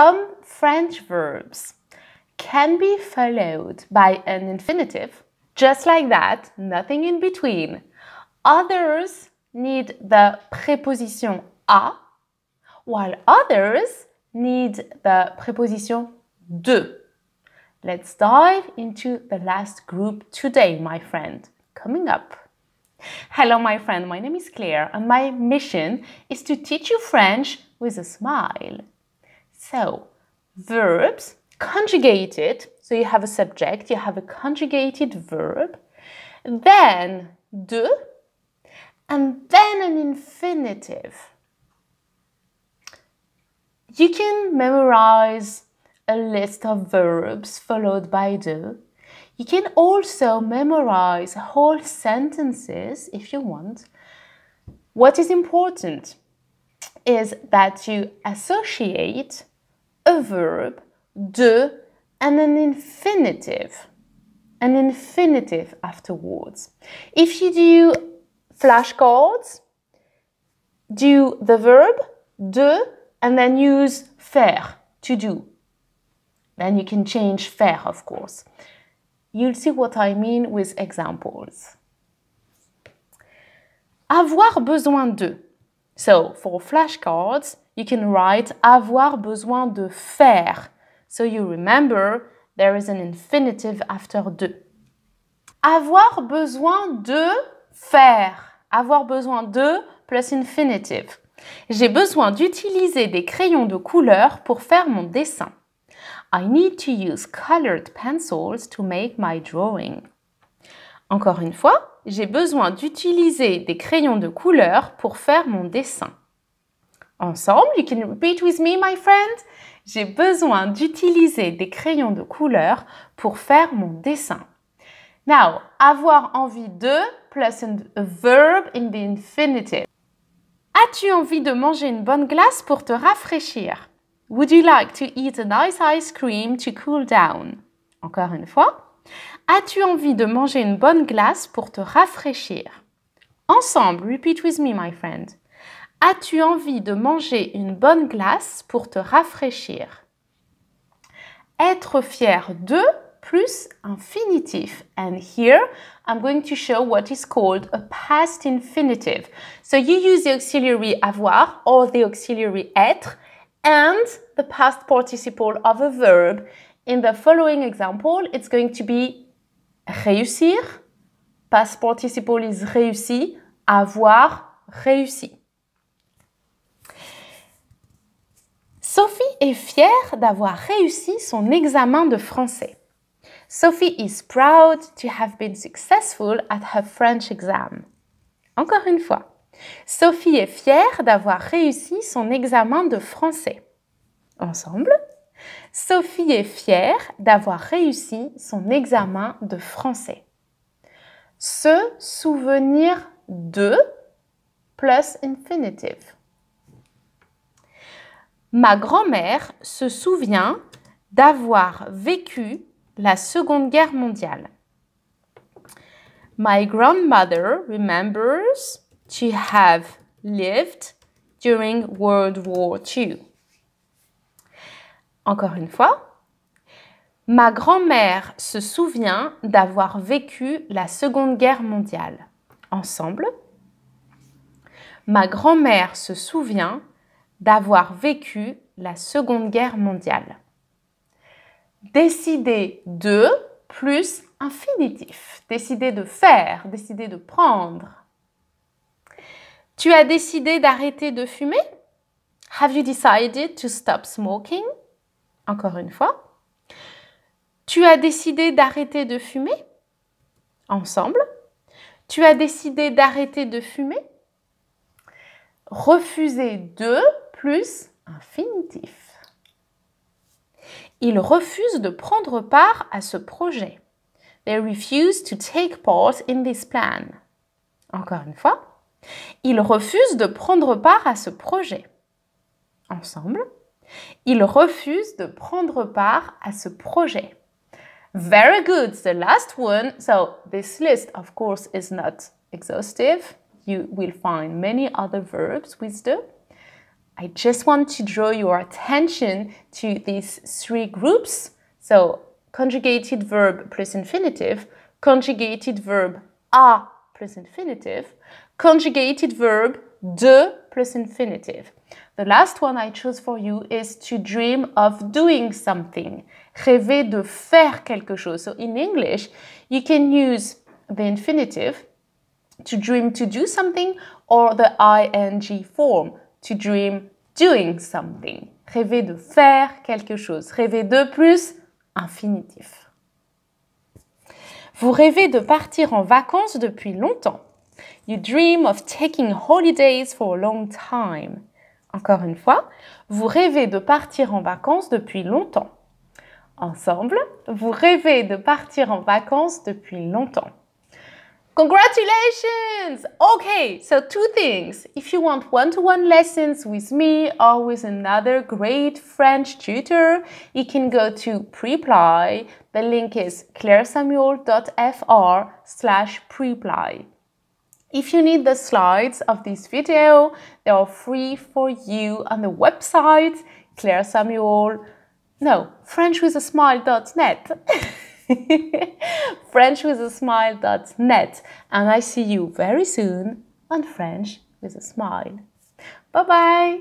Some French verbs can be followed by an infinitive, just like that, nothing in between. Others need the preposition à, while others need the preposition de. Let's dive into the last group today, my friend. Coming up. Hello, my friend. My name is Claire, and my mission is to teach you French with a smile. So, verbs conjugated, so you have a subject, you have a conjugated verb, then de, and then an infinitive. You can memorize a list of verbs followed by de. You can also memorize whole sentences if you want. What is important is that you associate a verb, de, and an infinitive. An infinitive afterwards. If you do flashcards, do the verb, de, and then use faire, to do. Then you can change faire, of course. You'll see what I mean with examples. Avoir besoin de. So, for flashcards, you can write avoir besoin de faire. So you remember there is an infinitive after de. Avoir besoin de faire. Avoir besoin de plus infinitive. J'ai besoin d'utiliser des crayons de couleur pour faire mon dessin. I need to use colored pencils to make my drawing. Encore une fois, j'ai besoin d'utiliser des crayons de couleur pour faire mon dessin. Ensemble, you can repeat with me, my friend. J'ai besoin d'utiliser des crayons de couleur pour faire mon dessin. Now, avoir envie de plus a verb in the infinitive. As-tu envie de manger une bonne glace pour te rafraîchir? Would you like to eat a nice ice cream to cool down? Encore une fois. As-tu envie de manger une bonne glace pour te rafraîchir? Ensemble, repeat with me, my friend. As-tu envie de manger une bonne glace pour te rafraîchir Être fier de plus infinitif And here I'm going to show what is called a past infinitive. So you use the auxiliary avoir or the auxiliary être and the past participle of a verb. In the following example, it's going to be réussir. Past participle is réussi. Avoir réussi. est fière d'avoir réussi son examen de français. Sophie is proud to have been successful at her French exam. Encore une fois, Sophie est fière d'avoir réussi son examen de français. Ensemble, Sophie est fière d'avoir réussi son examen de français. Se souvenir de plus infinitive. Ma grand-mère se souvient d'avoir vécu la Seconde Guerre mondiale. My grandmother remembers to have lived during World War II. Encore une fois, ma grand-mère se souvient d'avoir vécu la Seconde Guerre mondiale. Ensemble, ma grand-mère se souvient d'avoir vécu la Seconde Guerre mondiale. Décider de plus infinitif. Décider de faire, décider de prendre. Tu as décidé d'arrêter de fumer Have you decided to stop smoking Encore une fois. Tu as décidé d'arrêter de fumer Ensemble. Tu as décidé d'arrêter de fumer Refuser de plus infinitif. Ils refusent de prendre part à ce projet. They refuse to take part in this plan. Encore une fois, ils refusent de prendre part à ce projet. Ensemble, ils refusent de prendre part à ce projet. Very good, the last one. So, this list, of course, is not exhaustive. You will find many other verbs with the I just want to draw your attention to these three groups. So conjugated verb plus infinitive, conjugated verb a plus infinitive, conjugated verb de plus infinitive. The last one I chose for you is to dream of doing something. Rêver de faire quelque chose. So in English, you can use the infinitive to dream to do something or the ing form to dream doing something. Rêver de faire quelque chose. Rêver de plus, infinitif. Vous rêvez de partir en vacances depuis longtemps. You dream of taking holidays for a long time. Encore une fois, vous rêvez de partir en vacances depuis longtemps. Ensemble, vous rêvez de partir en vacances depuis longtemps. Congratulations! Okay, so two things. If you want one-to-one lessons with me or with another great French tutor, you can go to Preply. The link is clairesamuel.fr slash preply. If you need the slides of this video, they are free for you on the website clairesamuel, no, frenchwithasmile.net. frenchwithasmile.net and I see you very soon on French with a Smile. Bye bye!